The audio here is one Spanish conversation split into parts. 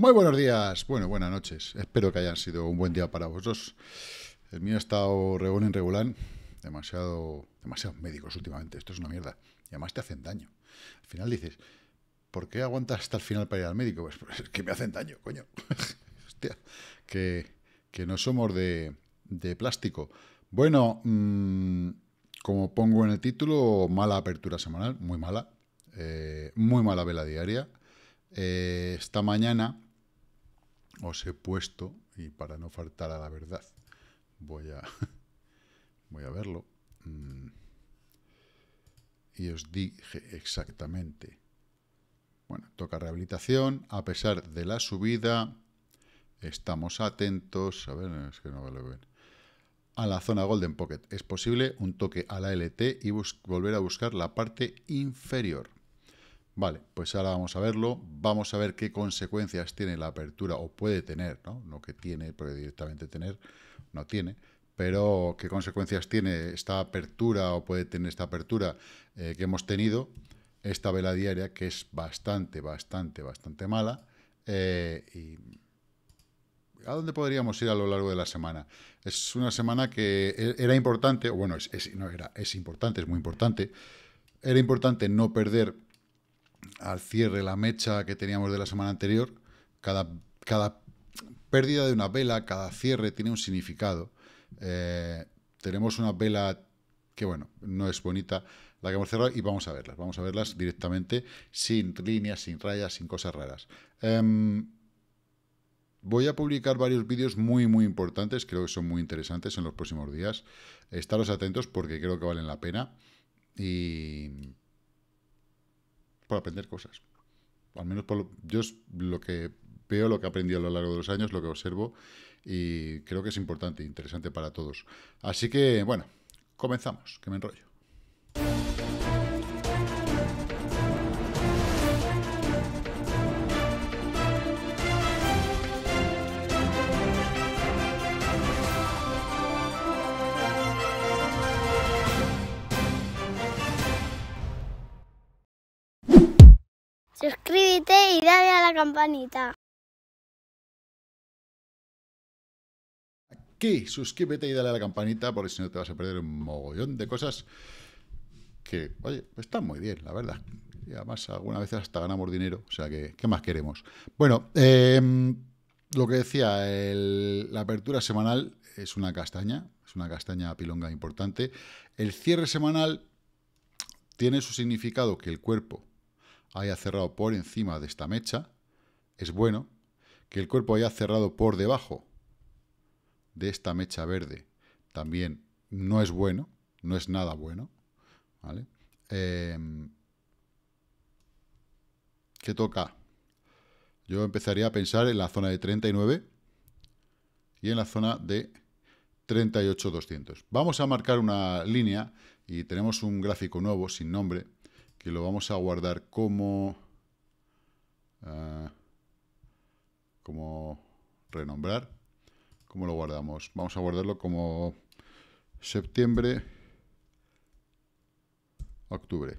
Muy buenos días, bueno, buenas noches. Espero que hayan sido un buen día para vosotros. El mío ha estado regón en regulán. demasiado, demasiados médicos últimamente. Esto es una mierda. Y además te hacen daño. Al final dices, ¿por qué aguantas hasta el final para ir al médico? Pues, pues que me hacen daño, coño. Hostia, que, no somos de, plástico. Bueno, mm, como pongo en el título, mala apertura semanal, muy mala. Eh, muy mala vela diaria. Eh, esta mañana os he puesto, y para no faltar a la verdad, voy a, voy a verlo, mm, y os dije exactamente, bueno, toca rehabilitación, a pesar de la subida, estamos atentos, a ver, es que no a la zona Golden Pocket. Es posible un toque a la LT y volver a buscar la parte inferior. Vale, pues ahora vamos a verlo, vamos a ver qué consecuencias tiene la apertura, o puede tener, ¿no? No que tiene, porque directamente tener no tiene, pero qué consecuencias tiene esta apertura, o puede tener esta apertura eh, que hemos tenido, esta vela diaria, que es bastante, bastante, bastante mala, eh, y ¿A dónde podríamos ir a lo largo de la semana? Es una semana que e, era importante, o bueno, no era, es importante, es muy importante. Era importante no perder al cierre la mecha que teníamos de la semana anterior. Cada, cada pérdida de una vela, cada cierre tiene un significado. Eh, tenemos una vela que, bueno, no es bonita la que hemos cerrado y vamos a verlas. Vamos a verlas directamente sin líneas, sin rayas, sin cosas raras. Em, voy a publicar varios vídeos muy, muy importantes. Creo que son muy interesantes en los próximos días. Estaros atentos porque creo que valen la pena. Y por aprender cosas. Al menos por lo, yo lo que veo, lo que he aprendido a lo largo de los años, lo que observo, y creo que es importante, e interesante para todos. Así que, bueno, comenzamos, que me enrollo. suscríbete y dale a la campanita. Aquí, suscríbete y dale a la campanita porque si no te vas a perder un mogollón de cosas que, oye, están muy bien, la verdad. Y además algunas veces hasta ganamos dinero, o sea que, ¿qué más queremos? Bueno, em, lo que decía, el, la apertura semanal es una castaña, es una castaña pilonga importante. El cierre semanal tiene su significado que el cuerpo haya cerrado por encima de esta mecha, es bueno que el cuerpo haya cerrado por debajo de esta mecha verde también no es bueno, no es nada bueno. Em, ¿Qué toca? Yo empezaría a pensar en la zona de 39 y en la zona de 38.200. Vamos a marcar una línea y tenemos un gráfico nuevo sin nombre que lo vamos a guardar como, ah, como renombrar. ¿Cómo lo guardamos? Vamos a guardarlo como septiembre, octubre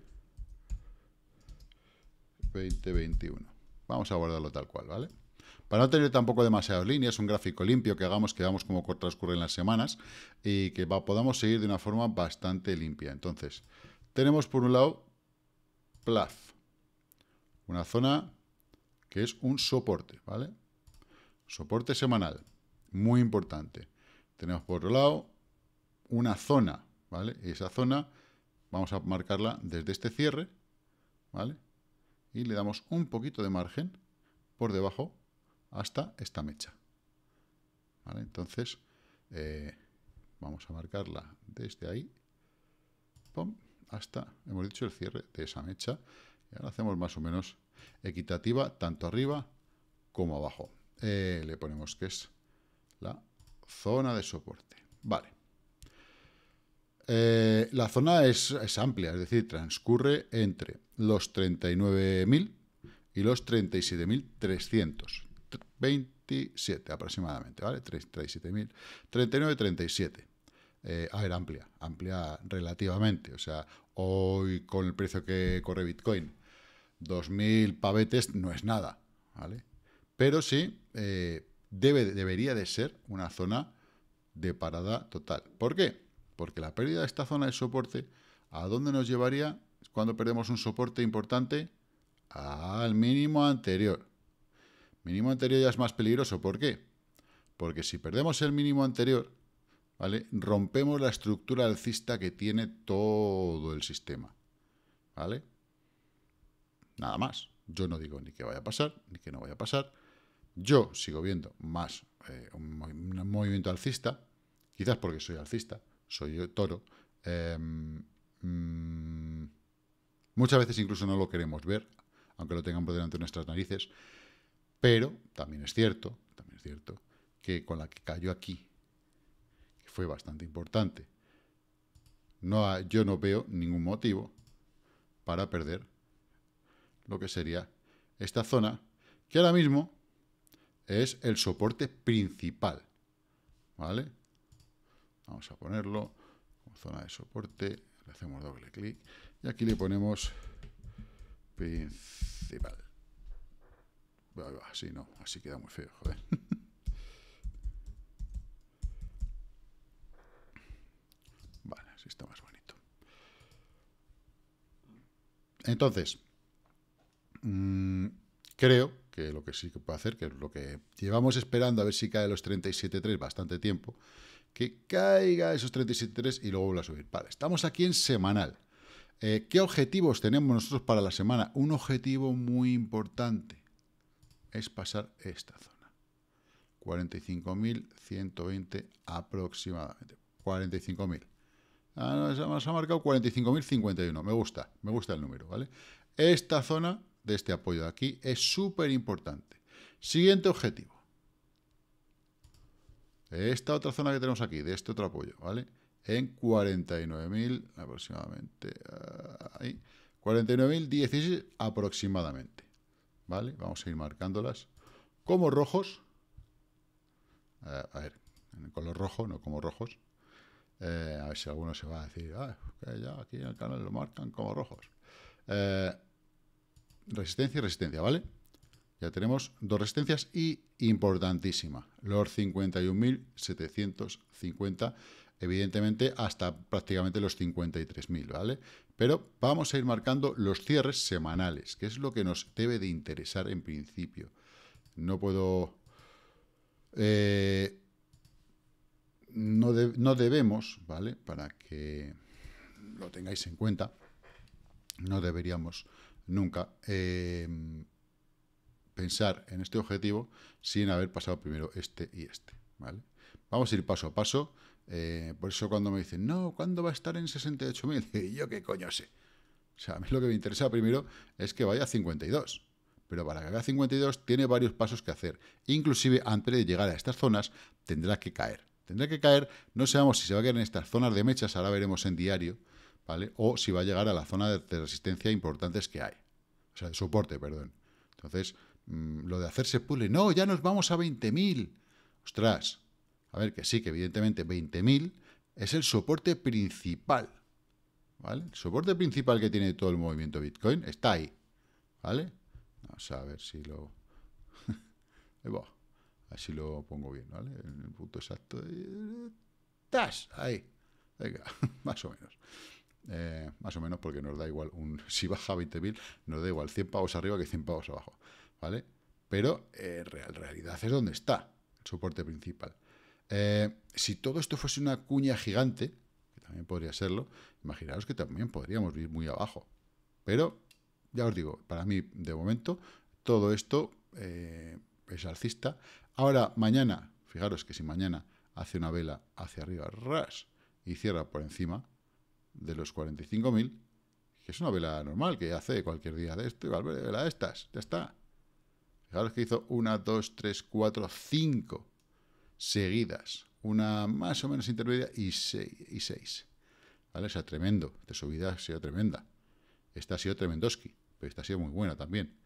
2021. Vamos a guardarlo tal cual, ¿vale? Para no tener tampoco demasiadas líneas, un gráfico limpio que hagamos, que veamos cómo transcurren las semanas y que podamos seguir de una forma bastante limpia. Entonces, tenemos por un lado plaz, Una zona que es un soporte, ¿vale? Soporte semanal, muy importante. Tenemos por otro lado una zona, ¿vale? Esa zona vamos a marcarla desde este cierre, ¿vale? Y le damos un poquito de margen por debajo hasta esta mecha. ¿Vale? Entonces, eh, vamos a marcarla desde ahí. ¡Pum! hasta, hemos dicho, el cierre de esa mecha. Y ahora hacemos más o menos equitativa, tanto arriba como abajo. Eh, le ponemos que es la zona de soporte. Vale. Eh, la zona es, es, amplia, es decir, transcurre entre los 39.000 y los 37.327 aproximadamente, ¿vale? 37.000, 39.37. Eh, a ver, amplia, amplia relativamente. O sea, hoy con el precio que corre Bitcoin, 2.000 pavetes no es nada, Pero sí, eh, debe, debería de ser una zona de parada total. ¿Por qué? Porque la pérdida de esta zona de soporte, ¿a dónde nos llevaría cuando perdemos un soporte importante? Al mínimo anterior. Mínimo anterior ya es más peligroso. ¿Por qué? Porque si perdemos el mínimo anterior, Rompemos la estructura alcista que tiene todo el sistema, ¿vale? Nada más. Yo no digo ni que vaya a pasar, ni que no vaya a pasar. Yo sigo viendo más eh, un, movimiento alcista, quizás porque soy alcista, soy toro. Em, mm, muchas veces incluso no lo queremos ver, aunque lo tengamos por delante de nuestras narices. Pero también es cierto, también es cierto, que con la que cayó aquí fue bastante importante. yo no veo ningún motivo para perder lo que sería esta zona, que ahora mismo es el soporte principal. ¿Vale? Vamos a ponerlo como zona de soporte. Le hacemos doble clic y aquí le ponemos principal. Así no, así queda muy feo, joder. está más bonito. Entonces, mm, creo que lo que sí que puedo hacer, que es lo que llevamos esperando a ver si cae los 37.3 bastante tiempo, que caiga esos 37.3 y luego vuelva a subir. Vale, estamos aquí en semanal. Eh, ¿Qué objetivos tenemos nosotros para la semana? Un objetivo muy importante es pasar esta zona. 45.120 aproximadamente. 45.000. Ah, no, se ha marcado 45.051. Me gusta, me gusta el número, ¿vale? Esta zona de este apoyo de aquí es súper importante. Siguiente objetivo. Esta otra zona que tenemos aquí, de este otro apoyo, ¿vale? En 49.000 aproximadamente, ahí, 49.016 aproximadamente, ¿vale? Vamos a ir marcándolas como rojos, eh, a ver, en color rojo, no como rojos, eh, a ver si alguno se va a decir, ah, ya aquí en el canal lo marcan como rojos. Eh, resistencia y resistencia, ¿vale? Ya tenemos dos resistencias y importantísima, los 51.750, evidentemente hasta prácticamente los 53.000, ¿vale? Pero vamos a ir marcando los cierres semanales, que es lo que nos debe de interesar en principio. No puedo... Eh, no, debemos, ¿vale? Para que lo tengáis en cuenta, no deberíamos nunca em, pensar en este objetivo sin haber pasado primero este y este, ¿vale? Vamos a ir paso a paso. Eh, por eso cuando me dicen, no, ¿cuándo va a estar en 68.000? yo qué coño sé. O sea, a mí lo que me interesa primero es que vaya a 52. Pero para que haga 52 tiene varios pasos que hacer. Inclusive antes de llegar a estas zonas tendrá que caer. Tendrá que caer, no sabemos si se va a quedar en estas zonas de mechas, ahora veremos en diario, ¿vale? O si va a llegar a la zona de, resistencia importantes que hay. O sea, de soporte, perdón. Entonces, mm, lo de hacerse puzzle, no, ya nos vamos a 20.000. Ostras, a ver, que sí, que evidentemente 20.000 es el soporte principal, ¿vale? El soporte principal que tiene todo el movimiento Bitcoin está ahí, ¿vale? Vamos a ver si lo... Así lo pongo bien, ¿vale? En el punto exacto. ¡Tas! Ahí. Venga, más o menos. Eh, más o menos porque nos da igual un... Si baja 20.000, nos da igual 100 pavos arriba que 100 pavos abajo, ¿vale? Pero eh, en realidad es donde está el soporte principal. Eh, si todo esto fuese una cuña gigante, que también podría serlo, imaginaros que también podríamos ir muy abajo. Pero, ya os digo, para mí, de momento, todo esto es alcista. Ahora, mañana, fijaros que si mañana hace una vela hacia arriba, ras, y cierra por encima de los 45.000, que es una vela normal, que hace cualquier día de esto, vale vela de estas, ya está. Fijaros que hizo una, dos, tres, cuatro, cinco seguidas. Una más o menos intermedia y seis. Y ¿Vale? O sea, tremendo. Esta subida ha sido tremenda. Esta ha sido tremendoski, pero esta ha sido muy buena también.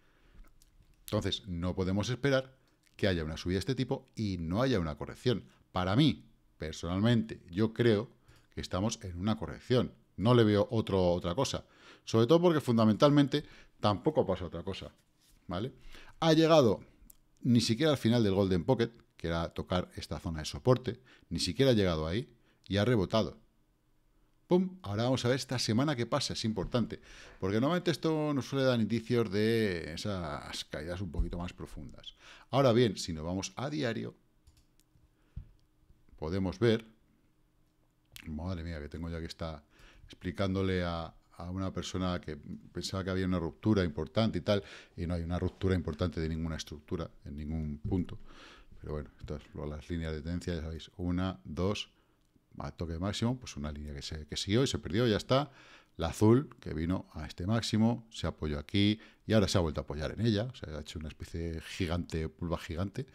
Entonces, no podemos esperar que haya una subida de este tipo y no haya una corrección. Para mí, personalmente, yo creo que estamos en una corrección. No le veo otra cosa. Sobre todo porque fundamentalmente tampoco pasa otra cosa. ¿Vale? Ha llegado ni siquiera al final del Golden Pocket, que era tocar esta zona de soporte, ni siquiera ha llegado ahí y ha rebotado. ¡Pum! Ahora vamos a ver esta semana que pasa, es importante, porque normalmente esto nos suele dar indicios de esas caídas un poquito más profundas. Ahora bien, si nos vamos a diario, podemos ver, madre mía, que tengo ya que está explicándole a, a una persona que pensaba que había una ruptura importante y tal, y no hay una ruptura importante de ninguna estructura, en ningún punto. Pero bueno, estas son las líneas de tendencia, ya sabéis, una, dos, a toque máximo, pues una línea que, se, que siguió y se perdió, ya está. La azul, que vino a este máximo, se apoyó aquí y ahora se ha vuelto a apoyar en ella. O sea, ha hecho una especie de gigante, pulva gigante,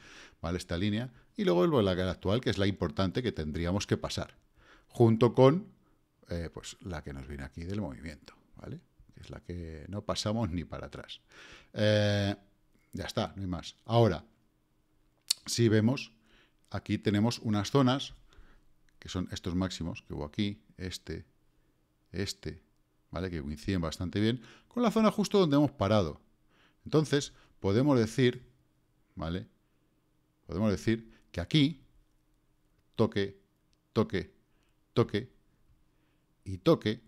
¿vale? Esta línea. Y luego vuelvo a la actual, que es la importante que tendríamos que pasar. Junto con, eh, pues, la que nos viene aquí del movimiento, ¿vale? es la que no pasamos ni para atrás. Eh, ya está, no hay más. Ahora, si vemos, aquí tenemos unas zonas que son estos máximos que hubo aquí, este, este, ¿vale? Que coinciden bastante bien con la zona justo donde hemos parado. Entonces, podemos decir, ¿vale? Podemos decir que aquí, toque, toque, toque y toque,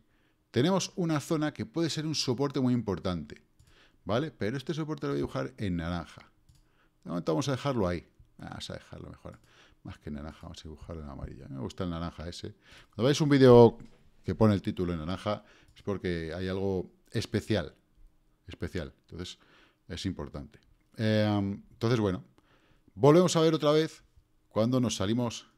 tenemos una zona que puede ser un soporte muy importante, ¿vale? Pero este soporte lo voy a dibujar en naranja. De momento vamos a dejarlo ahí. Vamos a dejarlo mejor. Más que naranja, vamos a dibujar en amarilla. Me gusta el naranja ese. Cuando veis un vídeo que pone el título en naranja, es porque hay algo especial. Especial. Entonces, es importante. Eh, entonces, bueno, volvemos a ver otra vez cuando nos salimos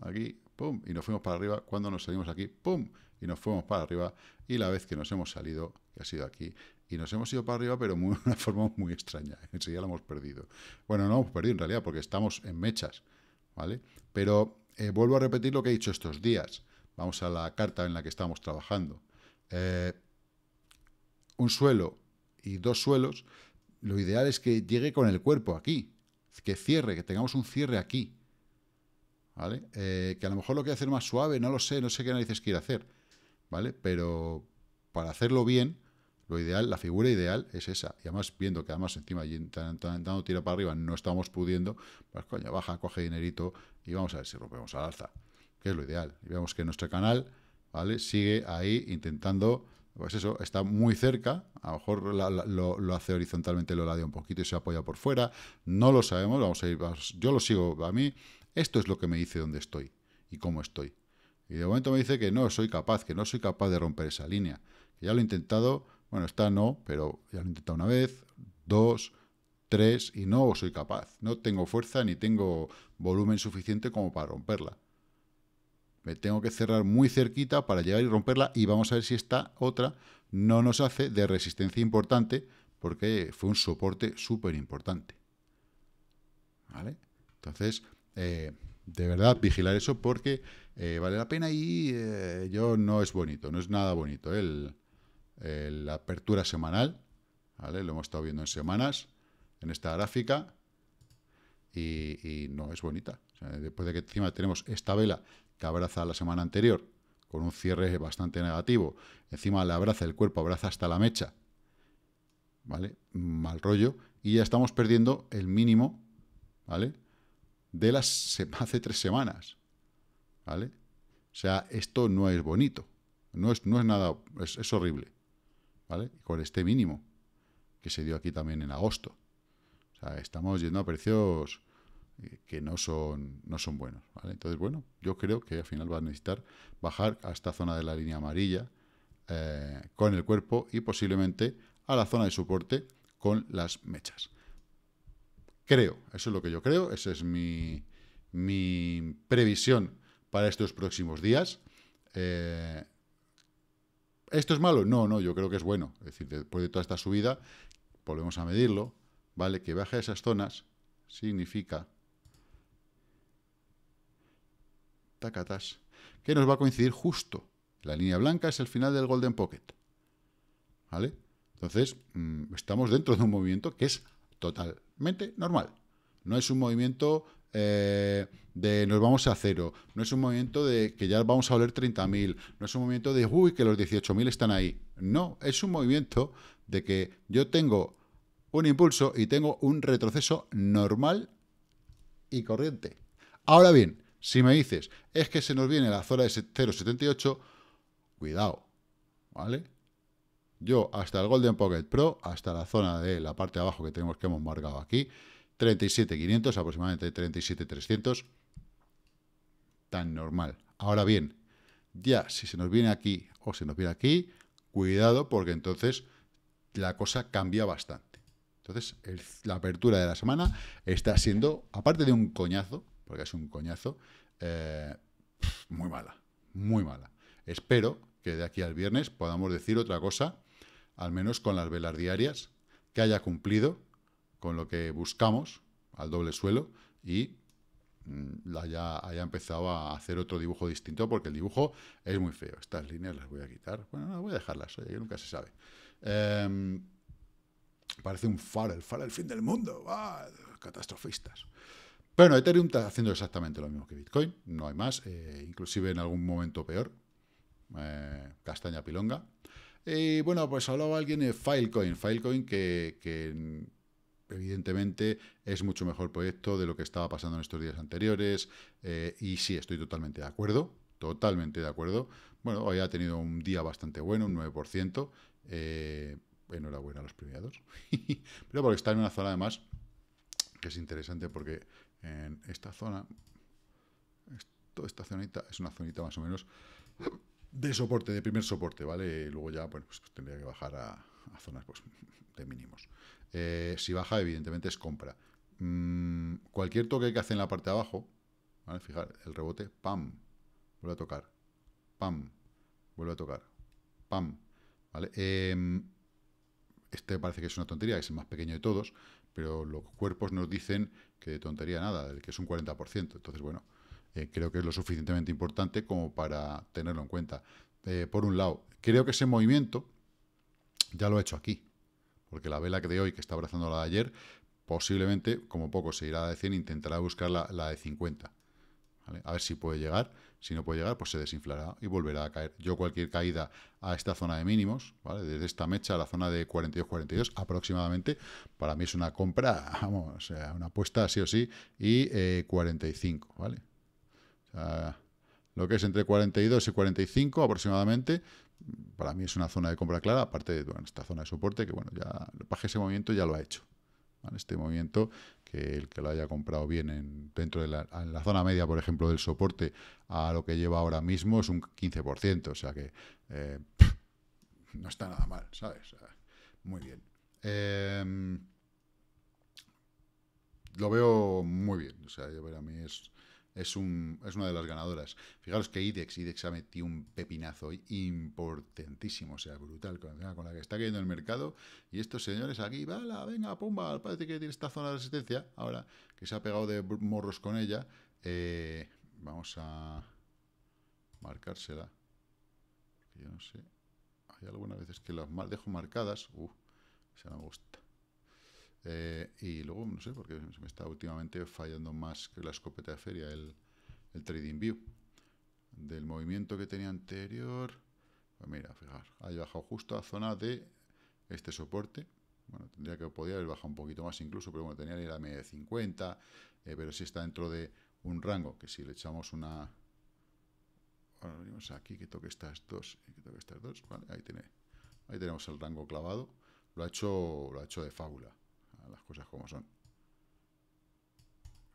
aquí, pum, y nos fuimos para arriba. Cuando nos salimos aquí, pum, y nos fuimos para arriba. Y la vez que nos hemos salido, que ha sido aquí, y nos hemos ido para arriba, pero de una forma muy extraña. Enseguida la hemos perdido. Bueno, no hemos perdido en realidad, porque estamos en mechas, ¿vale? Pero eh, vuelvo a repetir lo que he dicho estos días. Vamos a la carta en la que estamos trabajando. Eh, un suelo y dos suelos, lo ideal es que llegue con el cuerpo aquí, que cierre, que tengamos un cierre aquí. ¿Vale? Eh, que a lo mejor lo que hacer más suave, no lo sé, no sé qué narices quiere hacer, ¿vale? Pero para hacerlo bien, lo ideal, la figura ideal es esa. Y además, viendo que además encima dando tira para arriba no estamos pudiendo, pues coño, baja, coge dinerito y vamos a ver si rompemos al alza, que es lo ideal. Y vemos que nuestro canal, ¿vale? Sigue ahí intentando, pues eso, está muy cerca. A lo mejor lo, hace horizontalmente, lo ladea un poquito y se apoya por fuera. No lo sabemos, vamos a ir, yo lo sigo. A mí, esto es lo que me dice dónde estoy y cómo estoy. Y de momento me dice que no soy capaz, que no soy capaz de romper esa línea. Que ya lo he intentado bueno, esta no, pero ya lo he intentado una vez, dos, tres y no soy capaz. No tengo fuerza ni tengo volumen suficiente como para romperla. Me tengo que cerrar muy cerquita para llegar y romperla y vamos a ver si esta otra no nos hace de resistencia importante porque fue un soporte súper importante. ¿Vale? Entonces, eh, de verdad, vigilar eso porque eh, vale la pena y eh, yo no es bonito, no es nada bonito el eh, la apertura semanal, ¿vale? Lo hemos estado viendo en semanas, en esta gráfica, y, no es bonita. después de que encima tenemos esta vela que abraza la semana anterior, con un cierre bastante negativo, encima la abraza el cuerpo, abraza hasta la mecha, ¿vale? Mal rollo, y ya estamos perdiendo el mínimo, ¿vale? De las hace tres semanas, ¿vale? O sea, esto no es bonito, no es, no es nada, es horrible. ¿vale? Con este mínimo que se dio aquí también en agosto. O sea, estamos yendo a precios eh, que no son, no son buenos, Entonces, bueno, yo creo que al final va a necesitar bajar a esta zona de la línea amarilla eh, con el cuerpo y posiblemente a la zona de soporte con las mechas. Creo, eso es lo que yo creo, esa es mi, mi previsión para estos próximos días. Eh, ¿Esto es malo? No, no, yo creo que es bueno. Es decir, después de toda esta subida, volvemos a medirlo, ¿vale? Que baje a esas zonas significa... Tacatas. Que nos va a coincidir justo. La línea blanca es el final del Golden Pocket. ¿Vale? Entonces, mm, estamos dentro de un movimiento que es totalmente normal. No es un movimiento eh, de nos vamos a cero, no es un movimiento de que ya vamos a oler 30.000, no es un movimiento de, uy, que los 18.000 están ahí. No, es un movimiento de que yo tengo un impulso y tengo un retroceso normal y corriente. Ahora bien, si me dices, es que se nos viene la zona de 0.78, cuidado, ¿vale? Yo hasta el Golden Pocket Pro, hasta la zona de la parte de abajo que tenemos que hemos marcado aquí, 37.500, aproximadamente 37.300. Tan normal. Ahora bien, ya si se nos viene aquí o se nos viene aquí, cuidado porque entonces la cosa cambia bastante. Entonces, la apertura de la semana está siendo, aparte de un coñazo, porque es un coñazo, eh, muy mala, muy mala. Espero que de aquí al viernes podamos decir otra cosa, al menos con las velas diarias, que haya cumplido con lo que buscamos al doble suelo y mm, haya, empezado a hacer otro dibujo distinto porque el dibujo es muy feo. Estas líneas las voy a quitar. Bueno, no, voy a dejarlas, oye, que nunca se sabe. Em, parece un faro, el faro el fin del mundo. ¡Ah! Catastrofistas. Bueno, Ethereum está haciendo exactamente lo mismo que Bitcoin, no hay más, eh, inclusive en algún momento peor. Eh, castaña pilonga. Y bueno, pues hablaba alguien de Filecoin, Filecoin que evidentemente es mucho mejor proyecto de lo que estaba pasando en estos días anteriores. Eh, y sí, estoy totalmente de acuerdo, totalmente de acuerdo. Bueno, hoy ha tenido un día bastante bueno, un 9%. Eh, enhorabuena a los premiados. Pero porque está en una zona además que es interesante porque en esta zona, toda esta zonita es una zonita más o menos de soporte, de primer soporte, ¿vale? luego ya, bueno, pues tendría que bajar a, a zonas pues, de mínimos. Eh, si baja, evidentemente es compra. Mm, cualquier toque que hace en la parte de abajo, ¿vale? Fijar, el rebote, pam, vuelve a tocar, pam, vuelve a tocar, pam, ¿vale? Em, este parece que es una tontería, es el más pequeño de todos, pero los cuerpos nos dicen que de tontería nada, que es un 40%. Entonces, bueno, eh, creo que es lo suficientemente importante como para tenerlo en cuenta. Eh, por un lado, creo que ese movimiento ya lo he hecho aquí. Porque la vela de hoy, que está abrazando la de ayer, posiblemente, como poco, se irá a decir intentará buscar la, de 50. A ver si puede llegar. Si no puede llegar, pues se desinflará y volverá a caer. Yo cualquier caída a esta zona de mínimos, ¿vale? desde esta mecha a la zona de 42-42 aproximadamente, para mí es una compra, vamos, una apuesta sí o sí, y 45, eh, ¿vale? O sea, lo que es entre 42 y 45 aproximadamente, para mí es una zona de compra clara, aparte de esta zona de soporte, que bueno, ya ese movimiento ya lo ha hecho. En Este movimiento, que el que lo haya comprado bien dentro de la, zona media, por ejemplo, del soporte a lo que lleva ahora mismo es un 15%, o sea que eh, no está nada mal, ¿sabes? Muy bien. Em, lo veo muy bien, o sea, yo para mí es es, un, es una de las ganadoras. Fijaros que IDEX, IDEX ha metido un pepinazo importantísimo, o sea, brutal, ah, con, la que está cayendo el mercado. Y estos señores aquí, ¡vala, venga, pumba! Parece que tiene esta zona de resistencia, ahora que se ha pegado de morros con ella. Eh, vamos a marcársela. yo no sé. Hay algunas veces que las dejo marcadas. Uh, esa me gusta. Eh, y luego, no sé, porque se me está últimamente fallando más que la escopeta de feria el, Trading View. Del movimiento que tenía anterior, pues mira, fijar, ha bajado justo a zona de este soporte. Bueno, tendría que podía haber bajado un poquito más incluso, pero bueno, tenía ahí la media de 50, eh, pero si está dentro de un rango, que si le echamos una... Bueno, venimos aquí, que toque estas dos, que dos, ahí, tiene, ahí tenemos el rango clavado. Lo ha hecho, lo ha hecho de fábula las cosas como son.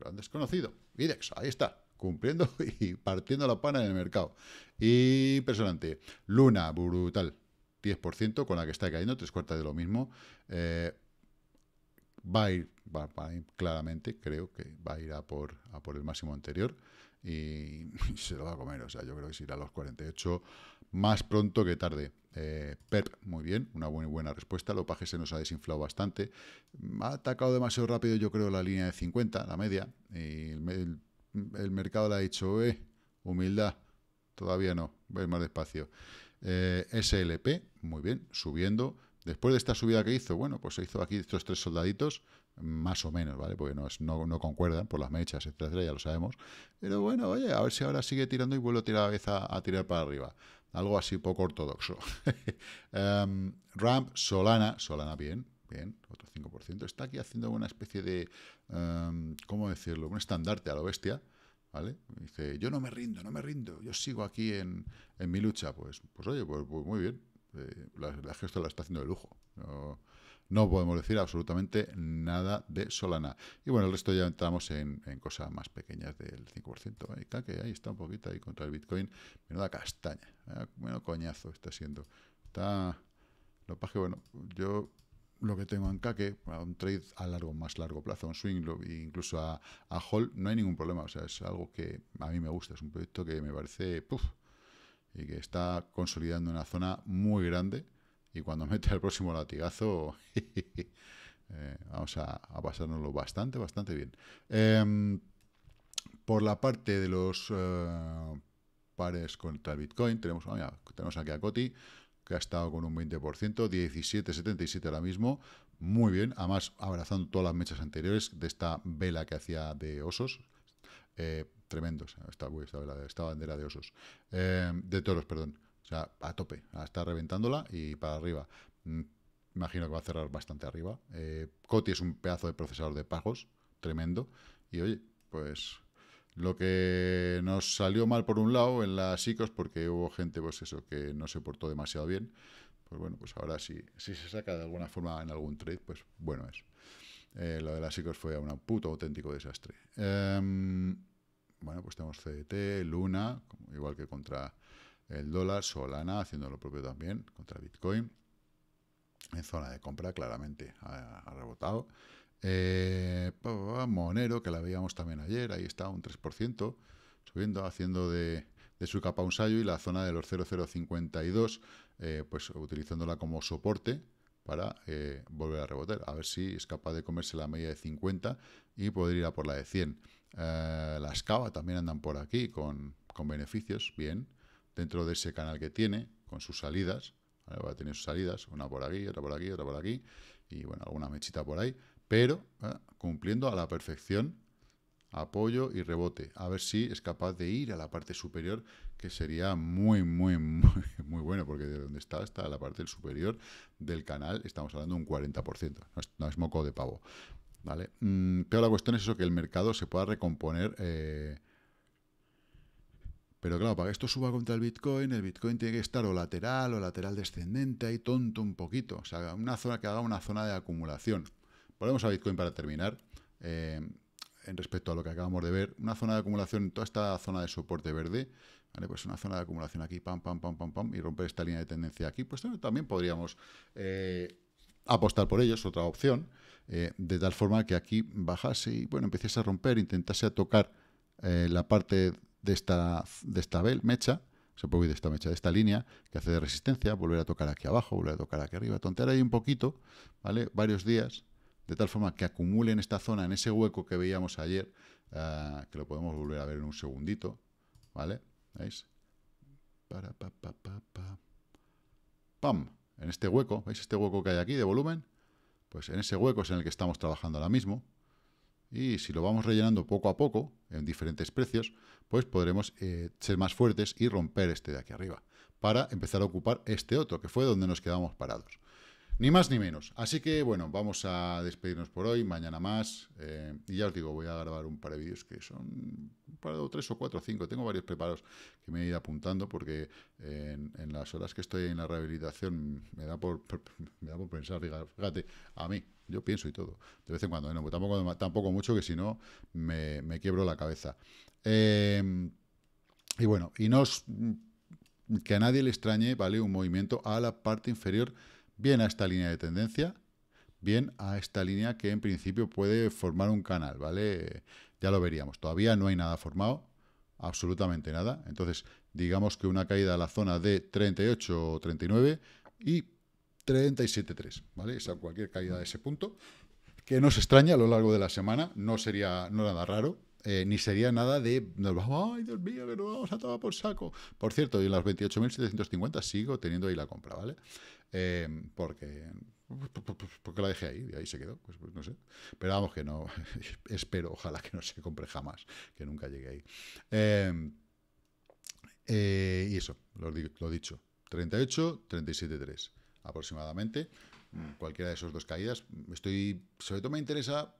han desconocido. IDEX, ahí está. Cumpliendo y partiendo la pana en el mercado. Impresionante. Luna, brutal. 10% con la que está cayendo, tres cuartas de lo mismo. Eh, va a ir, claramente, creo que va a ir a por, a por el máximo anterior y, y se lo va a comer. O sea, yo creo que se irá a los 48 más pronto que tarde. Eh, muy bien, una buena, buena respuesta. Lopaje se nos ha desinflado bastante. Ha atacado demasiado rápido, yo creo, la línea de 50, la media. Y el, mercado le ha dicho, eh, humildad, todavía no, ves más despacio. Eh, SLP, muy bien, subiendo. Después de esta subida que hizo, bueno, pues se hizo aquí estos tres soldaditos, más o menos, ¿vale? Porque no, concuerdan por las mechas, etcétera, ya lo sabemos. Pero bueno, oye, a ver si ahora sigue tirando y vuelve a tirar a, a tirar para arriba algo así poco ortodoxo. um, Ramp, Solana, Solana bien, bien, otro 5%. Está aquí haciendo una especie de, em, ¿cómo decirlo? Un estandarte a la bestia, ¿vale? Dice, yo no me rindo, no me rindo, yo sigo aquí en, mi lucha. Pues, pues oye, pues, pues muy bien, eh, la, gesta gesto la está haciendo de lujo no podemos decir absolutamente nada de Solana. Y bueno, el resto ya entramos en, cosas más pequeñas del 5%. Ahí, que ahí está un poquito ahí contra el Bitcoin. Menuda castaña, Bueno, ¿eh? coñazo está siendo. Está... Lo que bueno, yo lo que tengo en caque, un trade a largo, más largo plazo, un swing, incluso a, a no hay ningún problema. O sea, es algo que a mí me gusta, es un proyecto que me parece, puf. y que está consolidando una zona muy grande y cuando mete el próximo latigazo, eh, vamos a, pasárnoslo bastante, bastante bien. Em, por la parte de los eh, pares contra el Bitcoin, tenemos, ah, tenemos aquí a Coti, que ha estado con un 20%, 17,77 ahora mismo, muy bien, además abrazando todas las mechas anteriores de esta vela que hacía de osos, eh, tremendos, esta, esta, vela, esta bandera de osos, em, de toros, perdón. O sea, a tope, está reventándola y para arriba. Mm, imagino que va a cerrar bastante arriba. Eh, Coti es un pedazo de procesador de pagos, tremendo. Y oye, pues lo que nos salió mal por un lado en las ICOs, porque hubo gente, pues eso, que no se portó demasiado bien. Pues bueno, pues ahora sí, si, se saca de alguna forma en algún trade, pues bueno es. Eh, lo de las ICOs fue un puto auténtico desastre. Em, bueno, pues tenemos CDT, Luna, igual que contra el dólar, Solana, haciendo lo propio también contra Bitcoin. En zona de compra, claramente, ha, rebotado. Eh, Monero, que la veíamos también ayer, ahí está, un 3%, subiendo, haciendo de, su capa un sallo y la zona de los 0052, eh, pues utilizándola como soporte para eh, volver a rebotar, a ver si es capaz de comerse la media de 50 y poder ir a por la de 100. las cava también andan por aquí con, con beneficios, bien dentro de ese canal que tiene, con sus salidas. Va a tener sus salidas, una por aquí, otra por aquí, otra por aquí, y bueno, alguna mechita por ahí, pero ¿eh? cumpliendo a la perfección apoyo y rebote. A ver si es capaz de ir a la parte superior, que sería muy, muy, muy, bueno, porque de donde está hasta la parte superior del canal estamos hablando de un 40%. No es, moco de pavo. ¿vale? Mm, pero la cuestión es eso, que el mercado se pueda recomponer eh, pero claro, para que esto suba contra el Bitcoin, el Bitcoin tiene que estar o lateral o lateral descendente, ahí tonto un poquito. O sea, una zona que haga una zona de acumulación. Volvemos a Bitcoin para terminar. Eh, en respecto a lo que acabamos de ver, una zona de acumulación en toda esta zona de soporte verde, ¿vale? Pues una zona de acumulación aquí, pam, pam, pam, pam, pam, y romper esta línea de tendencia aquí, pues también podríamos eh, apostar por ellos, otra opción, eh, de tal forma que aquí bajase y, bueno, empieces a romper, intentase a tocar la parte de esta, de mecha, se puede de esta mecha, de esta línea, que hace de resistencia, volver a tocar aquí abajo, volver a tocar aquí arriba, tontear ahí un poquito, ¿vale? Varios días, de tal forma que acumule en esta zona, en ese hueco que veíamos ayer, ah, que lo podemos volver a ver en un segundito, ¿vale? ¿Veis? pa, pa, pa, pa. ¡Pam! En este hueco, ¿veis este hueco que hay aquí de volumen? Pues en ese hueco es en el que estamos trabajando ahora mismo, y si lo vamos rellenando poco a poco en diferentes precios, pues podremos eh, ser más fuertes y romper este de aquí arriba para empezar a ocupar este otro, que fue donde nos quedamos parados. Ni más ni menos. Así que, bueno, vamos a despedirnos por hoy, mañana más. Eh, y ya os digo, voy a grabar un par de vídeos que son un par de tres o cuatro o cinco. Tengo varios preparados que me he ido apuntando porque en, las horas que estoy en la rehabilitación me da por, me da por pensar, fíjate, a mí, yo pienso y todo, de vez en cuando, ¿eh? no, pues tampoco, tampoco mucho que si no me, quiebro la cabeza. Eh, y bueno, y no que a nadie le extrañe, ¿vale? Un movimiento a la parte inferior bien a esta línea de tendencia, bien a esta línea que en principio puede formar un canal, ¿vale? Ya lo veríamos. Todavía no hay nada formado, absolutamente nada. Entonces, digamos que una caída a la zona de 38 o 39 y 37.3, ¿vale? Esa cualquier caída de ese punto, que no se extraña a lo largo de la semana, no sería nada raro, eh, ni sería nada de nos vamos, ay Dios mío, que nos vamos a tomar por saco. Por cierto, y en las 28.750 sigo teniendo ahí la compra, ¿vale? Em, porque pues, pues, pues, porque la dejé ahí y ahí se quedó, pues, no sé. Pero vamos que no, espero, ojalá que no se compre jamás, que nunca llegue ahí. Em, eh, y eso, lo, he dicho, 38, 37, 3 aproximadamente. Mm, cualquiera de esos dos caídas. Estoy, sobre todo me interesa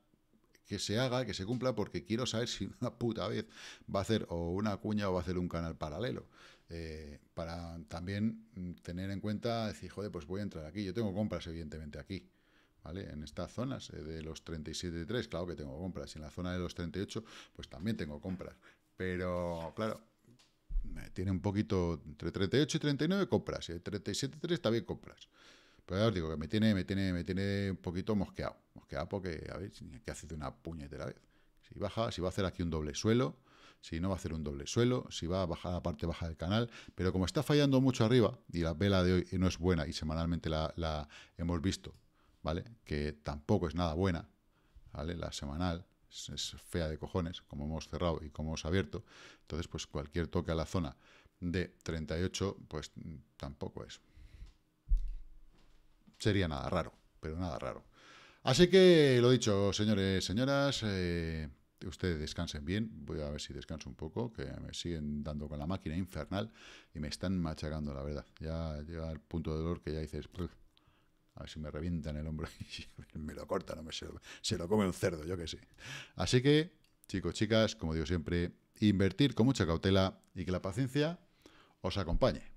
que se haga, que se cumpla, porque quiero saber si una puta vez va a hacer o una cuña o va a hacer un canal paralelo. Eh, para también mm, tener en cuenta, decir, joder, pues voy a entrar aquí. Yo tengo compras, evidentemente, aquí. ¿Vale? En estas zonas eh, de los 37.3, claro que tengo compras. Y en la zona de los 38, pues también tengo compras. Pero, claro, me tiene un poquito, entre 38 y 39 compras. Y el 37.3 también compras. Pero ya os digo que me tiene, me tiene, me tiene un poquito mosqueado. Mosqueado porque, a ver, ¿qué hace de una puñetera vez? Si baja, si va a hacer aquí un doble suelo, si no va a hacer un doble suelo, si va a bajar la parte baja del canal, pero como está fallando mucho arriba y la vela de hoy no es buena y semanalmente la, hemos visto, ¿vale? Que tampoco es nada buena, ¿vale? La semanal es, fea de cojones, como hemos cerrado y como hemos abierto, entonces pues cualquier toque a la zona de 38 pues tampoco es. Sería nada raro, pero nada raro. Así que lo dicho, señores, señoras, eh, ustedes descansen bien, voy a ver si descanso un poco, que me siguen dando con la máquina infernal y me están machacando, la verdad. Ya llega el punto de dolor que ya dices, a ver si me revientan el hombro y me lo cortan, no me se, se lo come un cerdo, yo que sé. Así que, chicos, chicas, como digo siempre, invertir con mucha cautela y que la paciencia os acompañe.